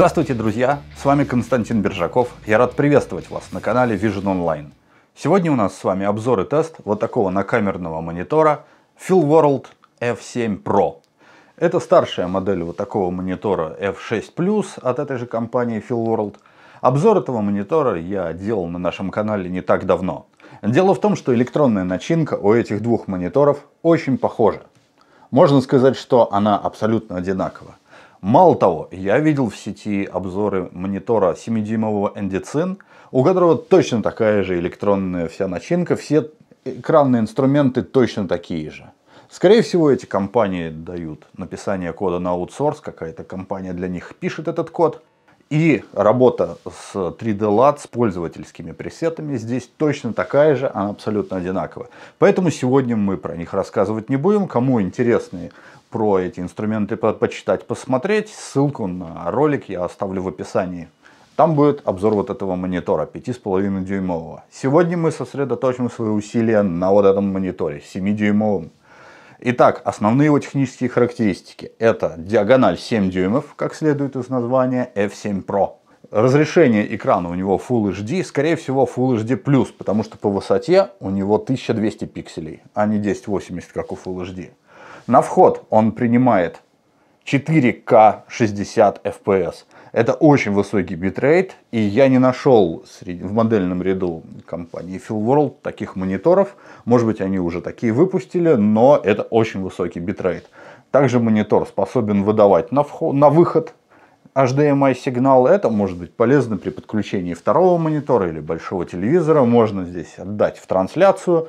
Здравствуйте, друзья! С вами Константин Бержаков. Я рад приветствовать вас на канале Vision Online. Сегодня у нас с вами обзор и тест вот такого накамерного монитора World F7 Pro. Это старшая модель вот такого монитора F6 Plus от этой же компании World. Обзор этого монитора я делал на нашем канале не так давно. Дело в том, что электронная начинка у этих двух мониторов очень похожа. Можно сказать, что она абсолютно одинакова. Мало того, я видел в сети обзоры монитора 7-дюймового NDCIN, у которого точно такая же электронная вся начинка, все экранные инструменты точно такие же. Скорее всего, эти компании дают написание кода на аутсорс, какая-то компания для них пишет этот код. И работа с 3D LUT, с пользовательскими пресетами здесь точно такая же, она абсолютно одинаковая. Поэтому сегодня мы про них рассказывать не будем. Кому интересны про эти инструменты по почитать, посмотреть. Ссылку на ролик я оставлю в описании. Там будет обзор вот этого монитора 5,5 дюймового. Сегодня мы сосредоточим свои усилия на вот этом мониторе 7 дюймовом. Итак, основные его технические характеристики. Это диагональ 7 дюймов, как следует из названия F7 Pro. Разрешение экрана у него Full HD, скорее всего Full HD+, потому что по высоте у него 1200 пикселей, а не 1080, как у Full HD. На вход он принимает 4К 60 FPS. Это очень высокий битрейт, и я не нашел в модельном ряду компании Fillworld таких мониторов. Может быть, они уже такие выпустили, но это очень высокий битрейт. Также монитор способен выдавать на, вход, на выход HDMI сигнал. Это может быть полезно при подключении второго монитора или большого телевизора. Можно здесь отдать в трансляцию.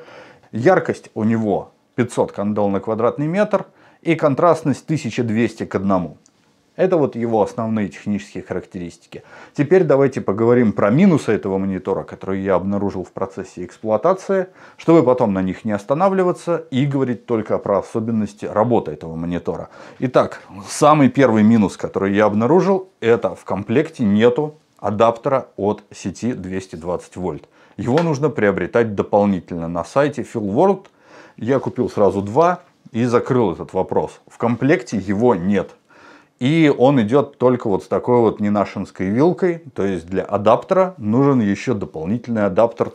Яркость у него 500 кандел на квадратный метр и контрастность 1200 к 1. Это вот его основные технические характеристики. Теперь давайте поговорим про минусы этого монитора, которые я обнаружил в процессе эксплуатации, чтобы потом на них не останавливаться и говорить только про особенности работы этого монитора. Итак, самый первый минус, который я обнаружил, это в комплекте нету адаптера от сети 220 вольт. Его нужно приобретать дополнительно на сайте FieldWorld.com я купил сразу два и закрыл этот вопрос. В комплекте его нет. И он идет только вот с такой вот ненашинской вилкой. То есть для адаптера нужен еще дополнительный адаптер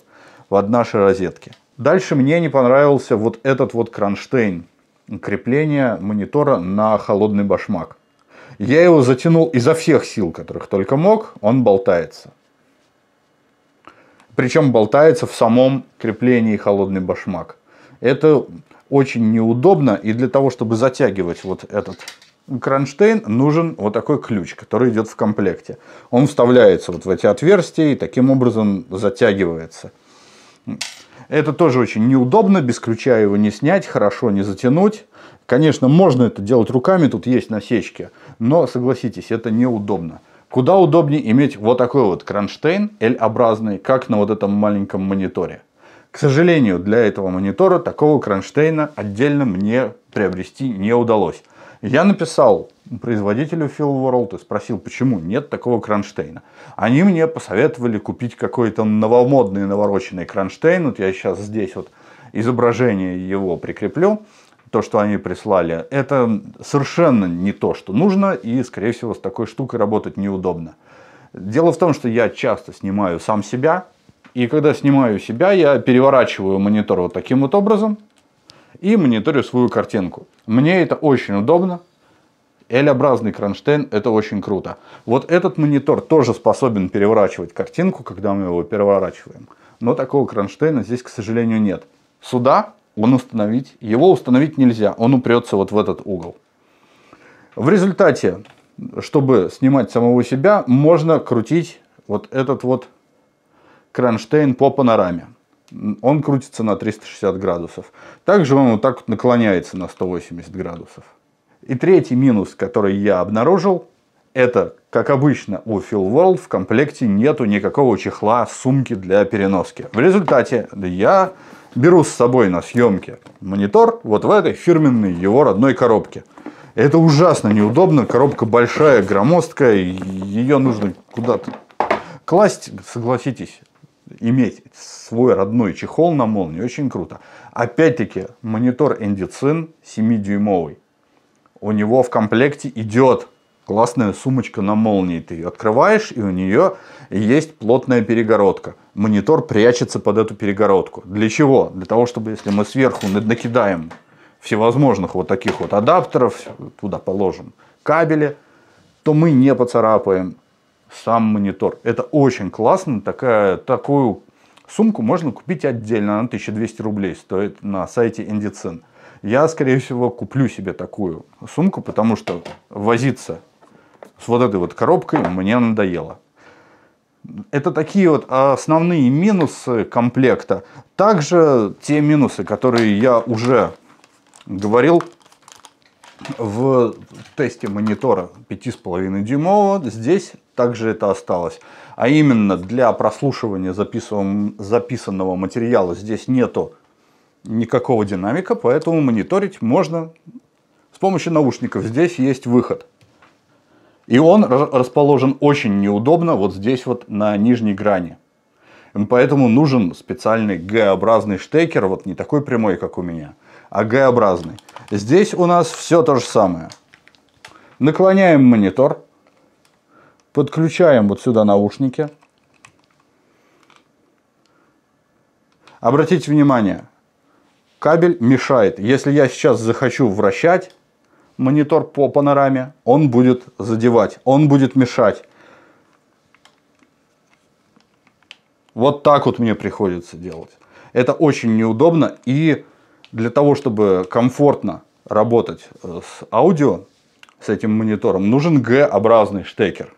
в нашей розетке. Дальше мне не понравился вот этот вот кронштейн. Крепление монитора на холодный башмак. Я его затянул изо всех сил, которых только мог. Он болтается. Причем болтается в самом креплении холодный башмак. Это очень неудобно, и для того, чтобы затягивать вот этот кронштейн, нужен вот такой ключ, который идет в комплекте. Он вставляется вот в эти отверстия и таким образом затягивается. Это тоже очень неудобно, без ключа его не снять, хорошо не затянуть. Конечно, можно это делать руками, тут есть насечки, но согласитесь, это неудобно. Куда удобнее иметь вот такой вот кронштейн L-образный, как на вот этом маленьком мониторе. К сожалению, для этого монитора такого кронштейна отдельно мне приобрести не удалось. Я написал производителю Phil World и спросил, почему нет такого кронштейна. Они мне посоветовали купить какой-то новомодный навороченный кронштейн. Вот я сейчас здесь вот изображение его прикреплю. То, что они прислали, это совершенно не то, что нужно. И, скорее всего, с такой штукой работать неудобно. Дело в том, что я часто снимаю сам себя и когда снимаю себя, я переворачиваю монитор вот таким вот образом и мониторю свою картинку. Мне это очень удобно. L-образный кронштейн – это очень круто. Вот этот монитор тоже способен переворачивать картинку, когда мы его переворачиваем. Но такого кронштейна здесь, к сожалению, нет. Сюда он установить, его установить нельзя, он упрется вот в этот угол. В результате, чтобы снимать самого себя, можно крутить вот этот вот кронштейн по панораме. Он крутится на 360 градусов. Также он вот так вот наклоняется на 180 градусов. И третий минус, который я обнаружил, это, как обычно у Feel World, в комплекте нету никакого чехла, сумки для переноски. В результате я беру с собой на съемке монитор вот в этой фирменной его родной коробке. Это ужасно неудобно, коробка большая, громоздкая, ее нужно куда-то класть, согласитесь, иметь свой родной чехол на молнии очень круто. Опять-таки, монитор NDCIN 7-дюймовый. У него в комплекте идет классная сумочка на молнии. Ты ее открываешь, и у нее есть плотная перегородка. Монитор прячется под эту перегородку. Для чего? Для того, чтобы если мы сверху накидаем всевозможных вот таких вот адаптеров, туда положим кабели, то мы не поцарапаем сам монитор. Это очень классно. Такая, такую сумку можно купить отдельно. Она 1200 рублей стоит на сайте Indicin. Я, скорее всего, куплю себе такую сумку, потому что возиться с вот этой вот коробкой мне надоело. Это такие вот основные минусы комплекта. Также те минусы, которые я уже говорил в тесте монитора 5,5-дюймового здесь также это осталось. А именно для прослушивания записанного материала здесь нету никакого динамика, поэтому мониторить можно с помощью наушников. Здесь есть выход. И он расположен очень неудобно вот здесь вот на нижней грани. Поэтому нужен специальный Г-образный штекер, вот не такой прямой, как у меня – а Г-образный. Здесь у нас все то же самое. Наклоняем монитор, подключаем вот сюда наушники. Обратите внимание, кабель мешает. Если я сейчас захочу вращать монитор по панораме, он будет задевать, он будет мешать. Вот так вот мне приходится делать. Это очень неудобно и для того, чтобы комфортно работать э, с аудио, с этим монитором, нужен Г-образный штекер.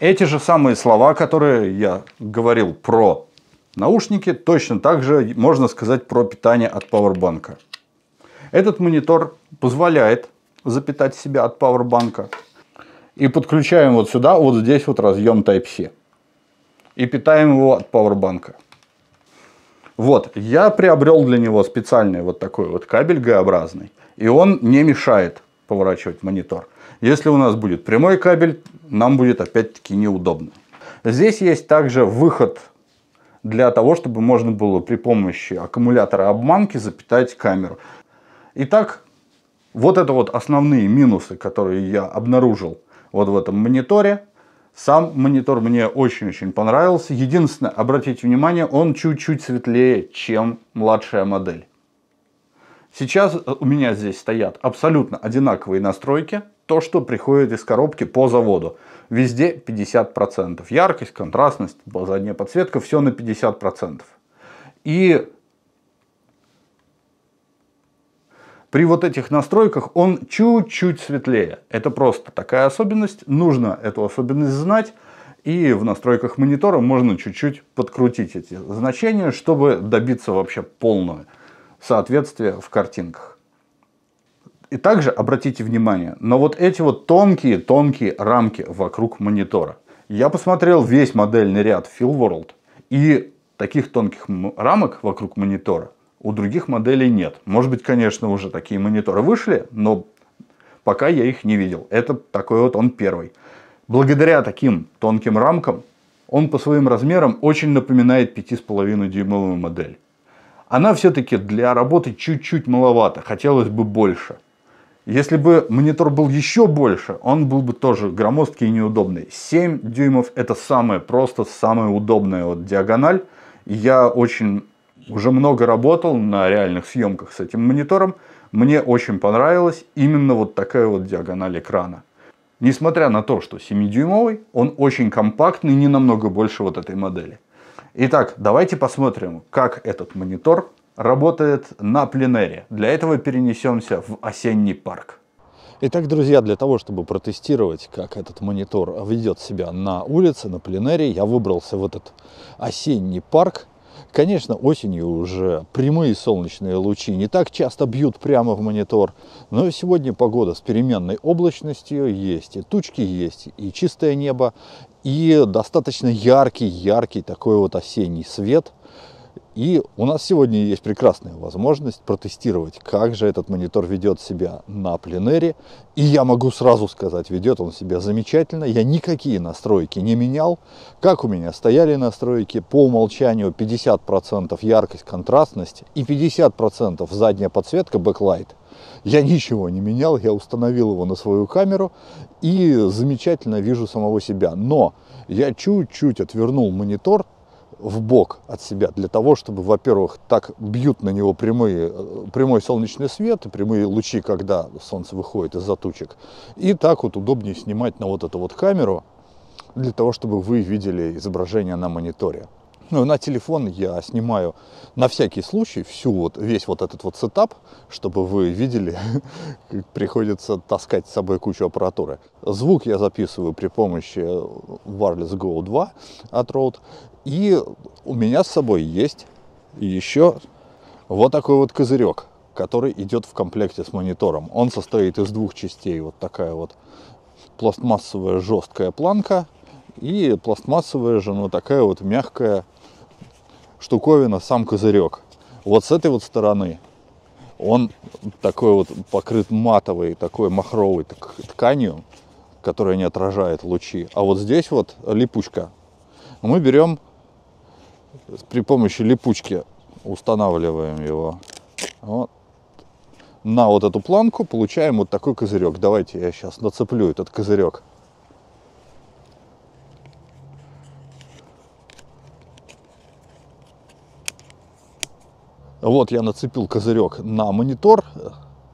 Эти же самые слова, которые я говорил про наушники, точно так же можно сказать про питание от пауэрбанка. Этот монитор позволяет запитать себя от пауэрбанка. И подключаем вот сюда, вот здесь вот разъем Type-C. И питаем его от пауэрбанка. Вот, я приобрел для него специальный вот такой вот кабель Г-образный. И он не мешает поворачивать монитор. Если у нас будет прямой кабель, нам будет опять-таки неудобно. Здесь есть также выход для того, чтобы можно было при помощи аккумулятора обманки запитать камеру. Итак, вот это вот основные минусы, которые я обнаружил вот в этом мониторе. Сам монитор мне очень-очень понравился. Единственное, обратите внимание, он чуть-чуть светлее, чем младшая модель. Сейчас у меня здесь стоят абсолютно одинаковые настройки. То, что приходит из коробки по заводу. Везде 50%. Яркость, контрастность, задняя подсветка, все на 50%. И При вот этих настройках он чуть-чуть светлее. Это просто такая особенность. Нужно эту особенность знать. И в настройках монитора можно чуть-чуть подкрутить эти значения, чтобы добиться вообще полного соответствия в картинках. И также обратите внимание на вот эти вот тонкие-тонкие рамки вокруг монитора. Я посмотрел весь модельный ряд Fill World и таких тонких рамок вокруг монитора у других моделей нет. Может быть, конечно, уже такие мониторы вышли, но пока я их не видел. Это такой вот он первый. Благодаря таким тонким рамкам он по своим размерам очень напоминает 5,5 дюймовую модель. Она все-таки для работы чуть-чуть маловато, хотелось бы больше. Если бы монитор был еще больше, он был бы тоже громоздкий и неудобный. 7 дюймов это самая просто, самая удобная вот диагональ. Я очень уже много работал на реальных съемках с этим монитором. Мне очень понравилась именно вот такая вот диагональ экрана. Несмотря на то, что 7-дюймовый, он очень компактный, не намного больше вот этой модели. Итак, давайте посмотрим, как этот монитор работает на пленере. Для этого перенесемся в осенний парк. Итак, друзья, для того, чтобы протестировать, как этот монитор ведет себя на улице, на пленере, я выбрался в этот осенний парк. Конечно, осенью уже прямые солнечные лучи не так часто бьют прямо в монитор, но сегодня погода с переменной облачностью есть, и тучки есть, и чистое небо, и достаточно яркий-яркий такой вот осенний свет – и у нас сегодня есть прекрасная возможность протестировать, как же этот монитор ведет себя на пленере. И я могу сразу сказать, ведет он себя замечательно. Я никакие настройки не менял. Как у меня стояли настройки, по умолчанию 50% яркость, контрастность и 50% задняя подсветка, бэклайт. Я ничего не менял, я установил его на свою камеру и замечательно вижу самого себя. Но я чуть-чуть отвернул монитор, в бок от себя для того, чтобы, во-первых, так бьют на него прямые, э, прямой солнечный свет, прямые лучи, когда солнце выходит из-за тучек, и так вот удобнее снимать на вот эту вот камеру, для того, чтобы вы видели изображение на мониторе. Ну, на телефон я снимаю на всякий случай всю вот, весь вот этот вот сетап, чтобы вы видели, как приходится таскать с собой кучу аппаратуры. Звук я записываю при помощи Wireless Go 2 от Rode. И у меня с собой есть еще вот такой вот козырек, который идет в комплекте с монитором. Он состоит из двух частей. Вот такая вот пластмассовая жесткая планка и пластмассовая же, ну такая вот мягкая штуковина, сам козырек. Вот с этой вот стороны он такой вот покрыт матовой, такой махровой тканью, которая не отражает лучи. А вот здесь вот липучка. Мы берем при помощи липучки устанавливаем его вот. на вот эту планку, получаем вот такой козырек. Давайте я сейчас нацеплю этот козырек. Вот я нацепил козырек на монитор,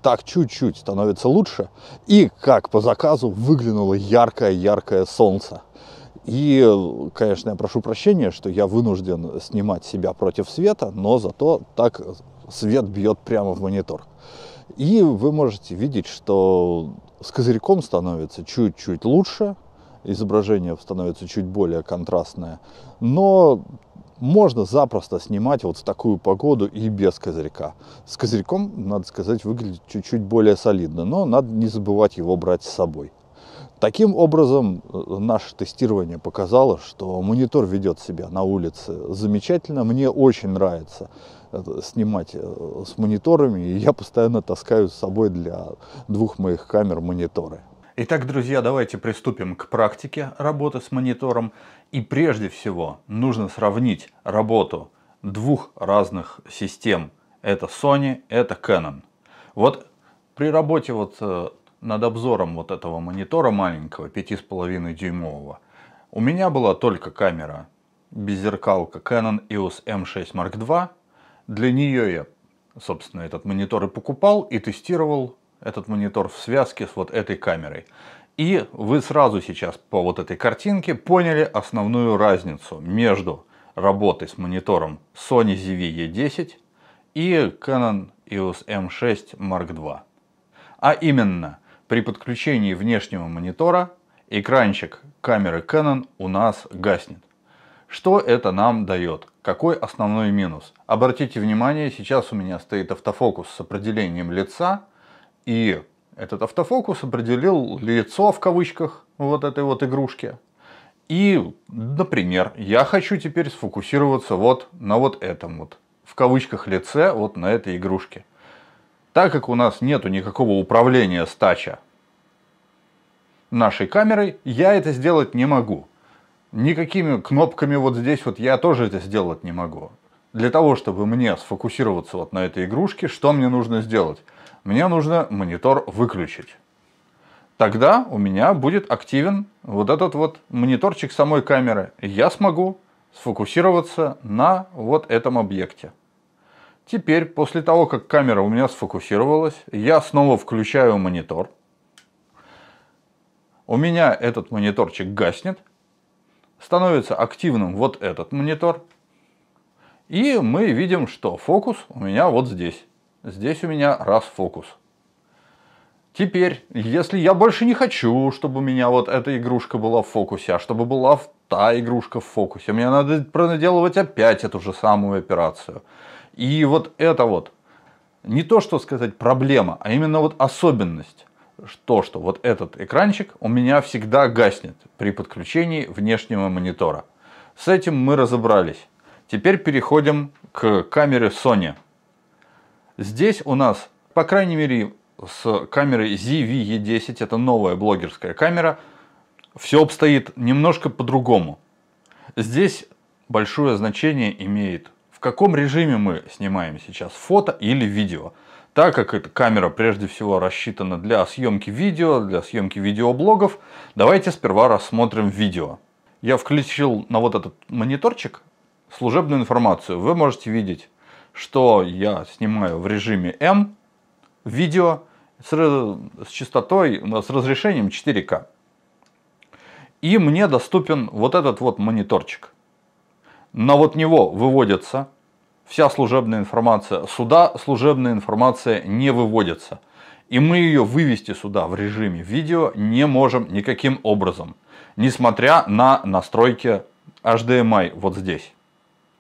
так чуть-чуть становится лучше. И как по заказу выглянуло яркое-яркое солнце. И, конечно, я прошу прощения, что я вынужден снимать себя против света, но зато так свет бьет прямо в монитор. И вы можете видеть, что с козырьком становится чуть-чуть лучше, изображение становится чуть более контрастное, но можно запросто снимать вот в такую погоду и без козырька. С козырьком, надо сказать, выглядит чуть-чуть более солидно, но надо не забывать его брать с собой. Таким образом, э, наше тестирование показало, что монитор ведет себя на улице замечательно. Мне очень нравится э, снимать э, с мониторами, и я постоянно таскаю с собой для двух моих камер мониторы. Итак, друзья, давайте приступим к практике работы с монитором. И прежде всего нужно сравнить работу двух разных систем. Это Sony, это Canon. Вот при работе вот над обзором вот этого монитора маленького, 5,5 дюймового, у меня была только камера беззеркалка Canon EOS M6 эм Mark II. Для нее я, собственно, этот монитор и покупал, и тестировал этот монитор в связке с вот этой камерой. И вы сразу сейчас по вот этой картинке поняли основную разницу между работой с монитором Sony ZV-E10 и Canon EOS M6 эм Mark II. А именно, при подключении внешнего монитора экранчик камеры Canon у нас гаснет. Что это нам дает? Какой основной минус? Обратите внимание, сейчас у меня стоит автофокус с определением лица, и этот автофокус определил лицо в кавычках вот этой вот игрушки. И, например, я хочу теперь сфокусироваться вот на вот этом вот, в кавычках лице, вот на этой игрушке. Так как у нас нету никакого управления стача нашей камерой, я это сделать не могу. Никакими кнопками вот здесь вот я тоже это сделать не могу. Для того, чтобы мне сфокусироваться вот на этой игрушке, что мне нужно сделать? Мне нужно монитор выключить. Тогда у меня будет активен вот этот вот мониторчик самой камеры. Я смогу сфокусироваться на вот этом объекте. Теперь, после того, как камера у меня сфокусировалась, я снова включаю монитор. У меня этот мониторчик гаснет. Становится активным вот этот монитор. И мы видим, что фокус у меня вот здесь. Здесь у меня раз фокус. Теперь, если я больше не хочу, чтобы у меня вот эта игрушка была в фокусе, а чтобы была та игрушка в фокусе, мне надо проделывать опять эту же самую операцию. И вот это вот, не то что сказать проблема, а именно вот особенность то, что вот этот экранчик у меня всегда гаснет при подключении внешнего монитора. С этим мы разобрались. Теперь переходим к камере Sony. Здесь у нас, по крайней мере, с камерой ZV-E10, это новая блогерская камера, все обстоит немножко по-другому. Здесь большое значение имеет в каком режиме мы снимаем сейчас, фото или видео. Так как эта камера прежде всего рассчитана для съемки видео, для съемки видеоблогов, давайте сперва рассмотрим видео. Я включил на вот этот мониторчик служебную информацию. Вы можете видеть, что я снимаю в режиме М видео с, с частотой, ну, с разрешением 4К. И мне доступен вот этот вот мониторчик на вот него выводится вся служебная информация. Суда служебная информация не выводится. И мы ее вывести сюда в режиме видео не можем никаким образом. Несмотря на настройки HDMI вот здесь,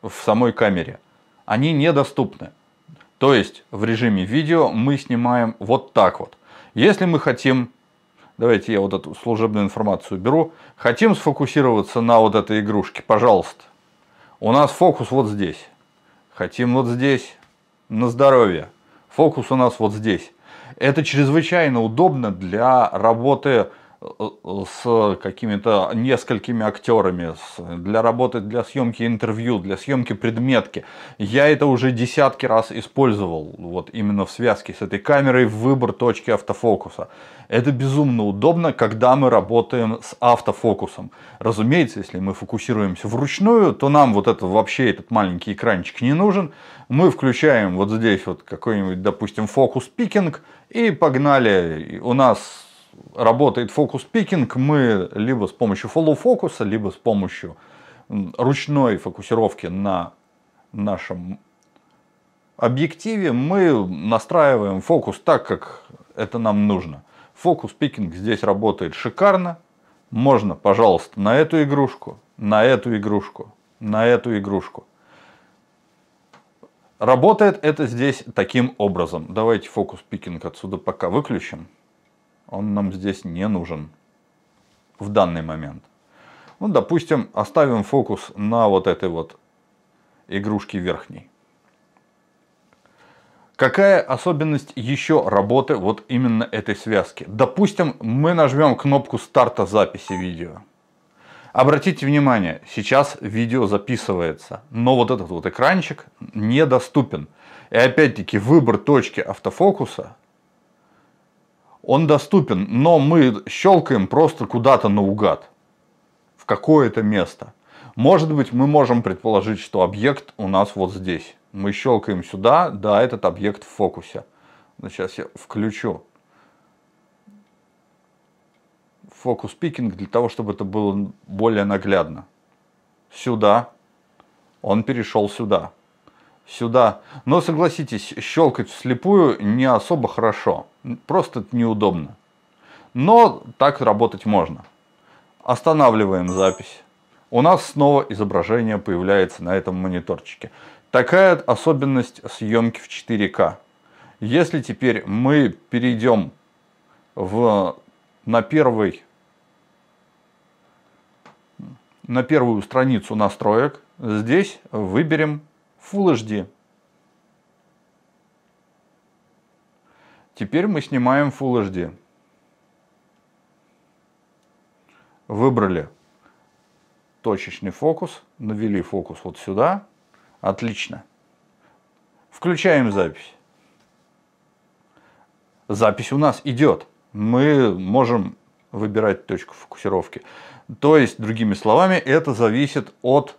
в самой камере. Они недоступны. То есть в режиме видео мы снимаем вот так вот. Если мы хотим, давайте я вот эту служебную информацию беру, хотим сфокусироваться на вот этой игрушке, пожалуйста. У нас фокус вот здесь. Хотим вот здесь. На здоровье. Фокус у нас вот здесь. Это чрезвычайно удобно для работы Э, с какими-то несколькими актерами, для работы, для съемки интервью, для съемки предметки. Я это уже десятки раз использовал, вот именно в связке с этой камерой, в выбор точки автофокуса. Это безумно удобно, когда мы работаем с автофокусом. Разумеется, если мы фокусируемся вручную, то нам вот это вообще этот маленький экранчик не нужен. Мы включаем вот здесь вот какой-нибудь, допустим, фокус-пикинг и погнали. У нас работает фокус-пикинг, мы либо с помощью follow-фокуса, либо с помощью ручной фокусировки на нашем объективе мы настраиваем фокус так, как это нам нужно. Фокус-пикинг здесь работает шикарно. Можно, пожалуйста, на эту игрушку, на эту игрушку, на эту игрушку. Работает это здесь таким образом. Давайте фокус-пикинг отсюда пока выключим он нам здесь не нужен в данный момент. Ну, допустим, оставим фокус на вот этой вот игрушке верхней. Какая особенность еще работы вот именно этой связки? Допустим, мы нажмем кнопку старта записи видео. Обратите внимание, сейчас видео записывается, но вот этот вот экранчик недоступен. И опять-таки выбор точки автофокуса он доступен, но мы щелкаем просто куда-то наугад, в какое-то место. Может быть, мы можем предположить, что объект у нас вот здесь. Мы щелкаем сюда, да, этот объект в фокусе. Сейчас я включу фокус пикинг для того, чтобы это было более наглядно. Сюда, он перешел сюда сюда. Но согласитесь, щелкать вслепую не особо хорошо. Просто неудобно. Но так работать можно. Останавливаем запись. У нас снова изображение появляется на этом мониторчике. Такая особенность съемки в 4К. Если теперь мы перейдем в, на, первый, на первую страницу настроек, здесь выберем Full HD. Теперь мы снимаем Full HD. Выбрали точечный фокус, навели фокус вот сюда. Отлично. Включаем запись. Запись у нас идет. Мы можем выбирать точку фокусировки. То есть, другими словами, это зависит от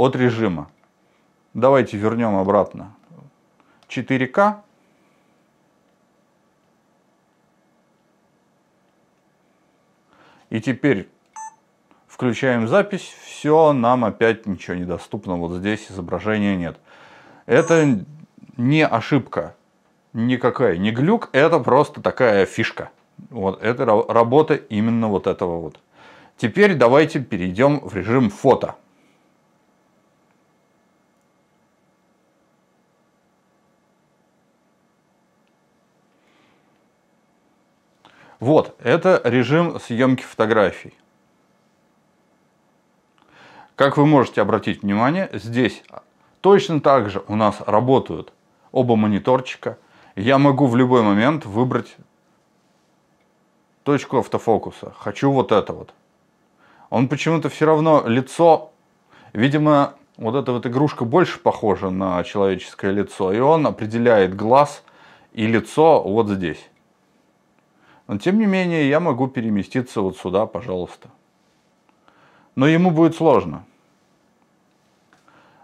от режима. Давайте вернем обратно 4К. И теперь включаем запись, все, нам опять ничего недоступно, вот здесь изображения нет. Это не ошибка никакая, не глюк, это просто такая фишка. Вот это работа именно вот этого вот. Теперь давайте перейдем в режим фото. Вот, это режим съемки фотографий. Как вы можете обратить внимание, здесь точно так же у нас работают оба мониторчика. Я могу в любой момент выбрать точку автофокуса. Хочу вот это вот. Он почему-то все равно лицо, видимо, вот эта вот игрушка больше похожа на человеческое лицо, и он определяет глаз и лицо вот здесь. Но тем не менее я могу переместиться вот сюда, пожалуйста. Но ему будет сложно.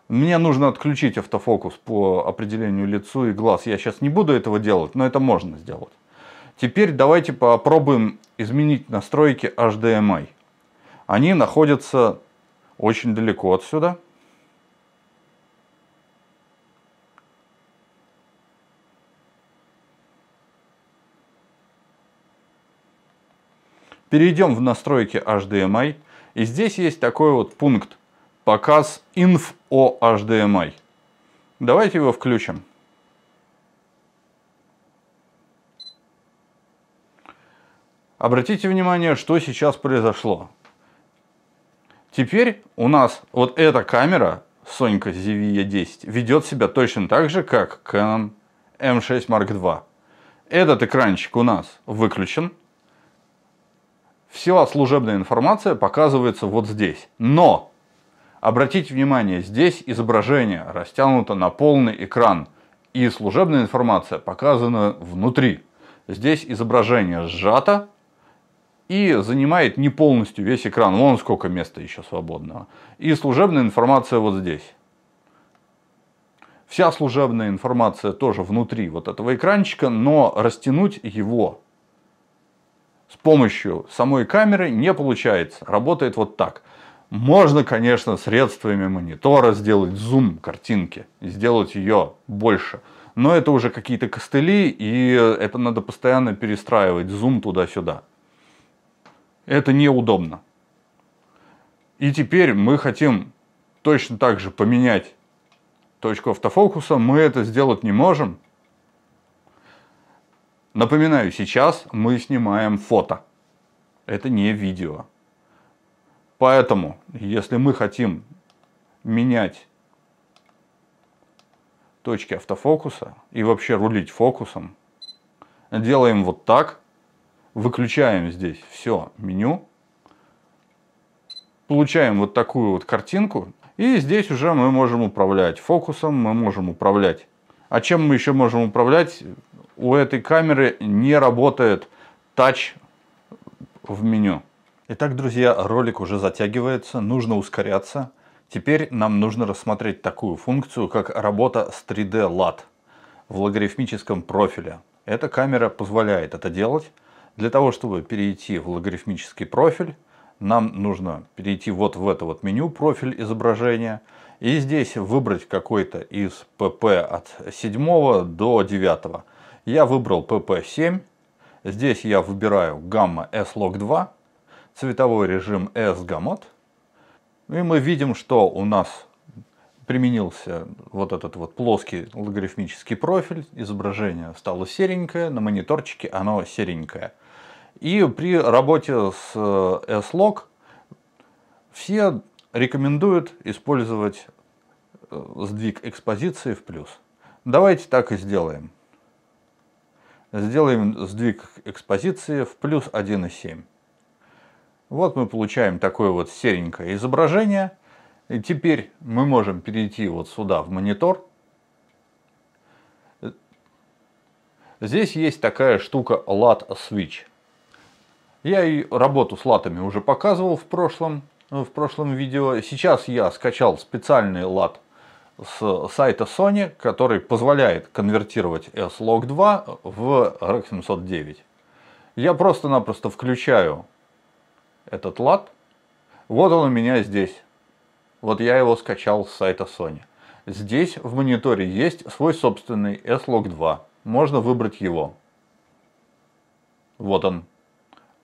Мне нужно отключить автофокус по определению лицу и глаз. Я сейчас не буду этого делать, но это можно сделать. Теперь давайте попробуем изменить настройки HDMI. Они находятся очень далеко отсюда. Перейдем в настройки HDMI. И здесь есть такой вот пункт. Показ инф о HDMI. Давайте его включим. Обратите внимание, что сейчас произошло. Теперь у нас вот эта камера, Сонька ZVE 10, ведет себя точно так же, как Canon M6 Mark II. Этот экранчик у нас выключен, Вся служебная информация показывается вот здесь. Но, обратите внимание, здесь изображение растянуто на полный экран, и служебная информация показана внутри. Здесь изображение сжато и занимает не полностью весь экран. Вон сколько места еще свободного. И служебная информация вот здесь. Вся служебная информация тоже внутри вот этого экранчика, но растянуть его с помощью самой камеры не получается. Работает вот так. Можно, конечно, средствами монитора сделать зум картинки, сделать ее больше. Но это уже какие-то костыли, и это надо постоянно перестраивать зум туда-сюда. Это неудобно. И теперь мы хотим точно так же поменять точку автофокуса. Мы это сделать не можем, Напоминаю, сейчас мы снимаем фото. Это не видео. Поэтому, если мы хотим менять точки автофокуса и вообще рулить фокусом, делаем вот так, выключаем здесь все меню, получаем вот такую вот картинку, и здесь уже мы можем управлять фокусом, мы можем управлять. А чем мы еще можем управлять, у этой камеры не работает тач в меню. Итак, друзья, ролик уже затягивается, нужно ускоряться. Теперь нам нужно рассмотреть такую функцию, как работа с 3D LUT в логарифмическом профиле. Эта камера позволяет это делать. Для того, чтобы перейти в логарифмический профиль, нам нужно перейти вот в это вот меню «Профиль изображения». И здесь выбрать какой-то из PP от 7 до 9. Я выбрал PP7. Здесь я выбираю гамма S-Log 2, цветовой режим S-Gamut. И мы видим, что у нас применился вот этот вот плоский логарифмический профиль, изображение стало серенькое, на мониторчике оно серенькое. И при работе с э, S-Log все рекомендуют использовать э, сдвиг экспозиции в плюс. Давайте так и сделаем. Сделаем сдвиг экспозиции в плюс 1,7. Вот мы получаем такое вот серенькое изображение. И теперь мы можем перейти вот сюда в монитор. Здесь есть такая штука LAT Switch. Я и работу с латами уже показывал в прошлом, в прошлом видео. Сейчас я скачал специальный лат с сайта Sony, который позволяет конвертировать S-Log 2 в RX 709. Я просто-напросто включаю этот лад. Вот он у меня здесь. Вот я его скачал с сайта Sony. Здесь в мониторе есть свой собственный S-Log 2. Можно выбрать его. Вот он.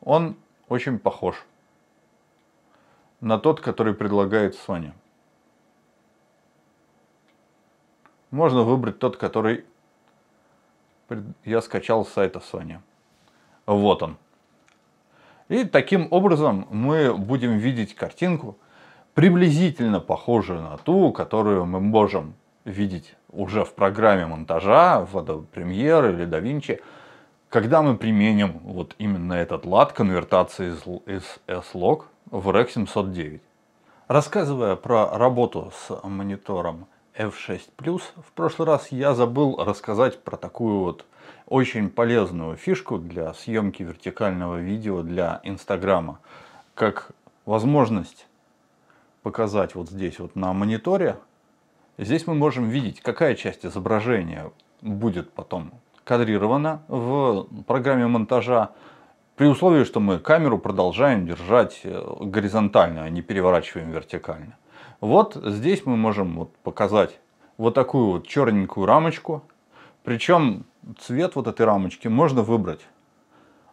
Он очень похож на тот, который предлагает Sony. Можно выбрать тот, который я скачал с сайта Sony. Вот он. И таким образом мы будем видеть картинку, приблизительно похожую на ту, которую мы можем видеть уже в программе монтажа, в Adobe Premiere или DaVinci, когда мы применим вот именно этот лад конвертации из S-Log в REC 709. Рассказывая про работу с монитором F6 Plus. В прошлый раз я забыл рассказать про такую вот очень полезную фишку для съемки вертикального видео для Инстаграма, как возможность показать вот здесь вот на мониторе. Здесь мы можем видеть, какая часть изображения будет потом кадрирована в программе монтажа, при условии, что мы камеру продолжаем держать э, горизонтально, а не переворачиваем вертикально. Вот здесь мы можем вот показать вот такую вот черненькую рамочку. Причем цвет вот этой рамочки можно выбрать.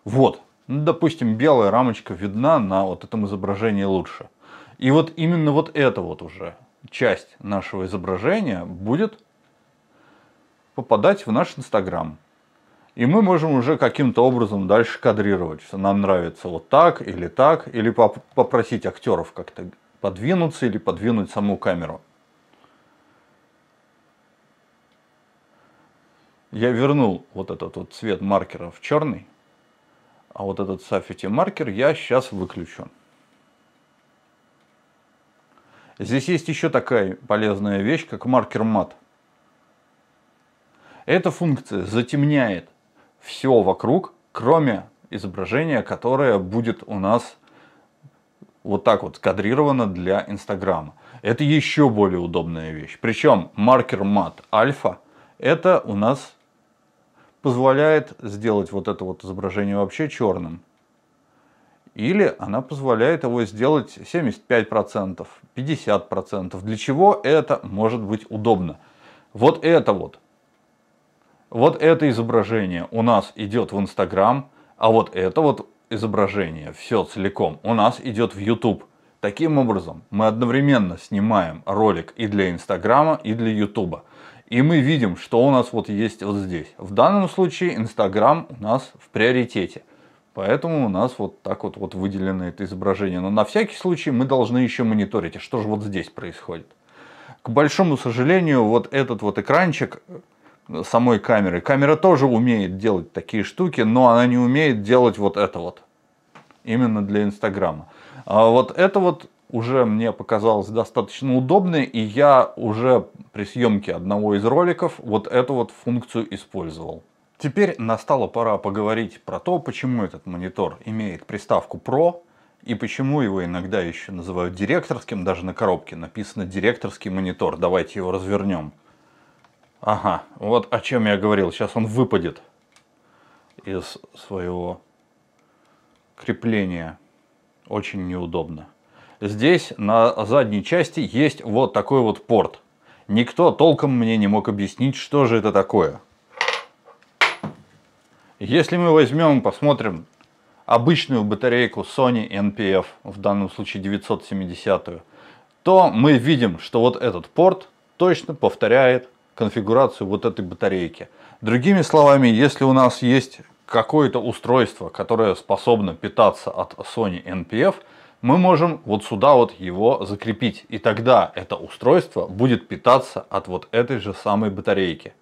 Вот. Ну, допустим, белая рамочка видна на вот этом изображении лучше. И вот именно вот эта вот уже часть нашего изображения будет попадать в наш Инстаграм. И мы можем уже каким-то образом дальше кадрировать, что нам нравится вот так или так, или поп попросить актеров как-то подвинуться или подвинуть саму камеру. Я вернул вот этот вот цвет маркера в черный, а вот этот Safety маркер я сейчас выключу. Здесь есть еще такая полезная вещь, как маркер мат. Эта функция затемняет все вокруг, кроме изображения, которое будет у нас вот так вот кадрировано для Инстаграма. Это еще более удобная вещь. Причем маркер мат альфа, это у нас позволяет сделать вот это вот изображение вообще черным. Или она позволяет его сделать 75%, 50%. Для чего это может быть удобно? Вот это вот. Вот это изображение у нас идет в Инстаграм, а вот это вот изображение, все целиком, у нас идет в YouTube. Таким образом, мы одновременно снимаем ролик и для Инстаграма, и для Ютуба. И мы видим, что у нас вот есть вот здесь. В данном случае Инстаграм у нас в приоритете. Поэтому у нас вот так вот, вот выделено это изображение. Но на всякий случай мы должны еще мониторить, а что же вот здесь происходит. К большому сожалению, вот этот вот экранчик самой камеры. Камера тоже умеет делать такие штуки, но она не умеет делать вот это вот. Именно для Инстаграма. А вот это вот уже мне показалось достаточно удобной, и я уже при съемке одного из роликов вот эту вот функцию использовал. Теперь настала пора поговорить про то, почему этот монитор имеет приставку Pro, и почему его иногда еще называют директорским, даже на коробке написано директорский монитор, давайте его развернем. Ага, вот о чем я говорил. Сейчас он выпадет из своего крепления. Очень неудобно. Здесь на задней части есть вот такой вот порт. Никто толком мне не мог объяснить, что же это такое. Если мы возьмем, посмотрим обычную батарейку Sony NPF, в данном случае 970, то мы видим, что вот этот порт точно повторяет конфигурацию вот этой батарейки. Другими словами, если у нас есть какое-то устройство, которое способно питаться от Sony NPF, мы можем вот сюда вот его закрепить. И тогда это устройство будет питаться от вот этой же самой батарейки.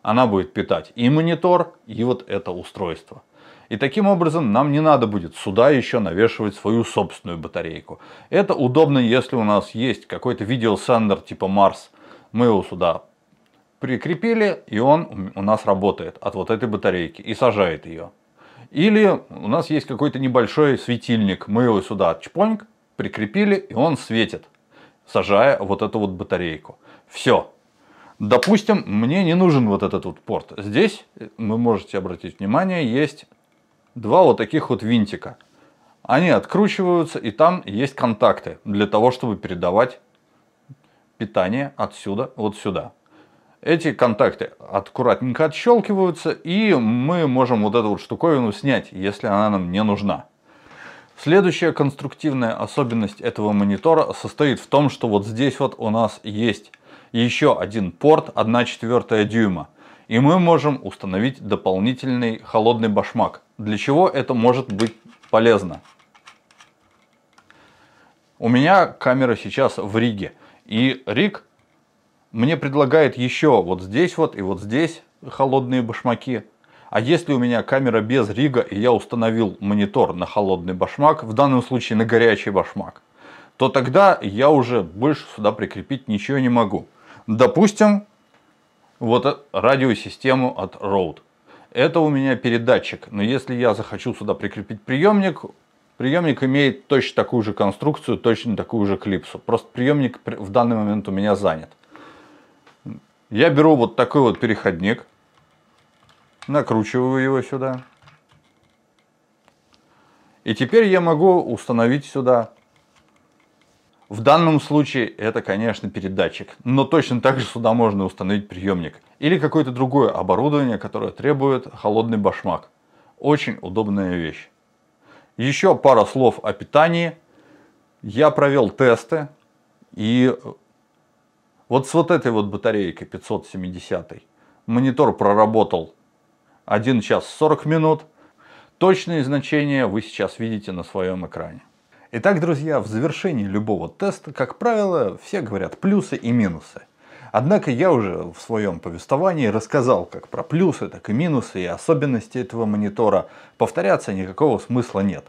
Она будет питать и монитор, и вот это устройство. И таким образом нам не надо будет сюда еще навешивать свою собственную батарейку. Это удобно, если у нас есть какой-то видеосендер типа Mars. Мы его сюда прикрепили, и он у нас работает от вот этой батарейки и сажает ее. Или у нас есть какой-то небольшой светильник, мы его сюда отчпоньк, прикрепили, и он светит, сажая вот эту вот батарейку. Все. Допустим, мне не нужен вот этот вот порт. Здесь, э, вы можете обратить внимание, есть два вот таких вот винтика. Они откручиваются, и там есть контакты для того, чтобы передавать питание отсюда вот сюда эти контакты аккуратненько отщелкиваются, и мы можем вот эту вот штуковину снять, если она нам не нужна. Следующая конструктивная особенность этого монитора состоит в том, что вот здесь вот у нас есть еще один порт 1,4 дюйма. И мы можем установить дополнительный холодный башмак. Для чего это может быть полезно? У меня камера сейчас в Риге. И Риг мне предлагает еще вот здесь вот и вот здесь холодные башмаки. А если у меня камера без рига и я установил монитор на холодный башмак, в данном случае на горячий башмак, то тогда я уже больше сюда прикрепить ничего не могу. Допустим, вот э, радиосистему от Rode. Это у меня передатчик, но если я захочу сюда прикрепить приемник, приемник имеет точно такую же конструкцию, точно такую же клипсу. Просто приемник в данный момент у меня занят. Я беру вот такой вот переходник, накручиваю его сюда. И теперь я могу установить сюда. В данном случае это, конечно, передатчик. Но точно так же сюда можно установить приемник. Или какое-то другое оборудование, которое требует холодный башмак. Очень удобная вещь. Еще пара слов о питании. Я провел тесты и вот с вот этой вот батарейки 570 монитор проработал 1 час 40 минут. Точные значения вы сейчас видите на своем экране. Итак, друзья, в завершении любого теста, как правило, все говорят плюсы и минусы. Однако я уже в своем повествовании рассказал как про плюсы, так и минусы и особенности этого монитора. Повторяться никакого смысла нет.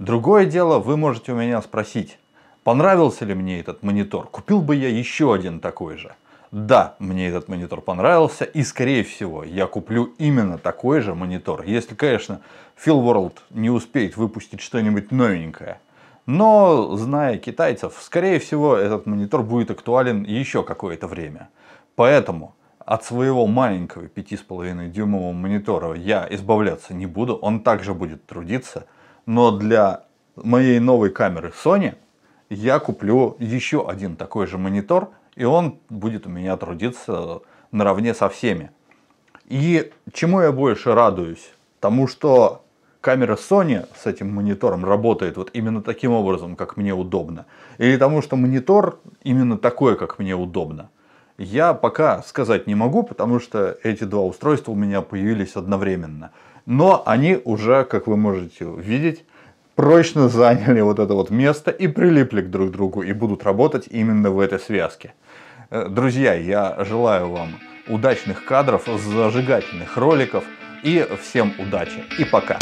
Другое дело, вы можете у меня спросить, Понравился ли мне этот монитор? Купил бы я еще один такой же. Да, мне этот монитор понравился, и скорее всего я куплю именно такой же монитор, если, конечно, Phil World не успеет выпустить что-нибудь новенькое. Но, зная китайцев, скорее всего этот монитор будет актуален еще какое-то время. Поэтому от своего маленького 5,5 дюймового монитора я избавляться не буду, он также будет трудиться, но для моей новой камеры Sony – я куплю еще один такой же монитор, и он будет у меня трудиться наравне со всеми. И чему я больше радуюсь? Тому, что камера Sony с этим монитором работает вот именно таким образом, как мне удобно. Или тому, что монитор именно такой, как мне удобно. Я пока сказать не могу, потому что эти два устройства у меня появились одновременно. Но они уже, как вы можете видеть, прочно заняли вот это вот место и прилипли к друг другу и будут работать именно в этой связке. Э, друзья, я желаю вам удачных кадров, зажигательных роликов и всем удачи и пока!